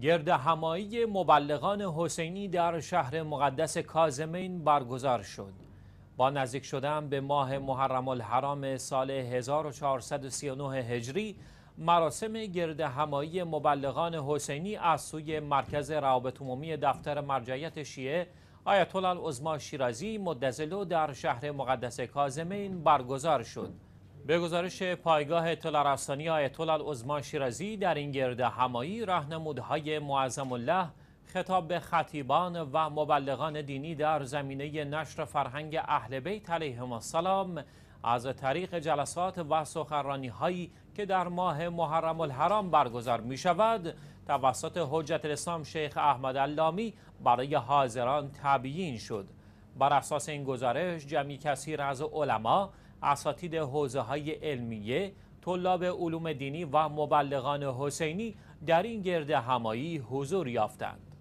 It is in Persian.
گرد همایی مبلغان حسینی در شهر مقدس کازمین برگزار شد. با نزدیک شدن به ماه محرم الحرام سال 1439 هجری مراسم گرد همایی مبلغان حسینی از سوی مرکز روابط عمومی دفتر مرجعیت شیعه آیت الله شیرازی مدزلو در شهر مقدس کازمین برگزار شد. به گزارش پایگاه اطلاع رسانی آیت الله شیرازی در این گرد همایی راهنمودهای معظم الله خطاب به خطیبان و مبلغان دینی در زمینه نشر فرهنگ اهل بیت علیهم السلام از طریق جلسات و سخنرانی هایی که در ماه محرم الحرام برگزار می شود توسط حجت الاسلام شیخ احمد اللامی برای حاضران تبیین شد بر اساس این گزارش جمعی کثیر از علما اساتید حوزه های علمیه طلاب علوم دینی و مبلغان حسینی در این گرد همایی حضور یافتند